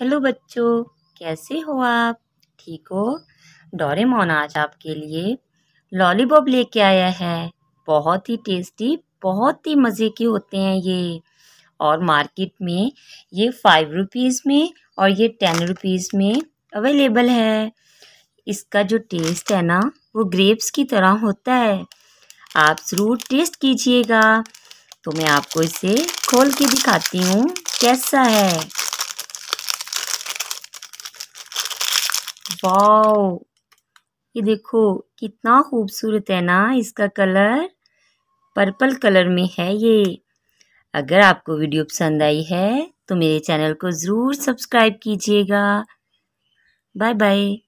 hello बच्चों कैसे हो आप ठीक हो डोरेमोन आज आपके लिए लॉलीपॉप लेके आया है बहुत ही टेस्टी बहुत ही मज़े के होते हैं ये और मार्केट में ये फाइव रुपीज़ में और ये टेन रुपीज़ में अवेलेबल है इसका जो टेस्ट है ना वो ग्रेप्स की तरह होता है आप ज़रूर टेस्ट कीजिएगा तो मैं आपको इसे खोल के दिखाती हूँ कैसा है वाओ ये देखो कितना खूबसूरत है ना इसका कलर पर्पल कलर में है ये अगर आपको वीडियो पसंद आई है तो मेरे चैनल को ज़रूर सब्सक्राइब कीजिएगा बाय बाय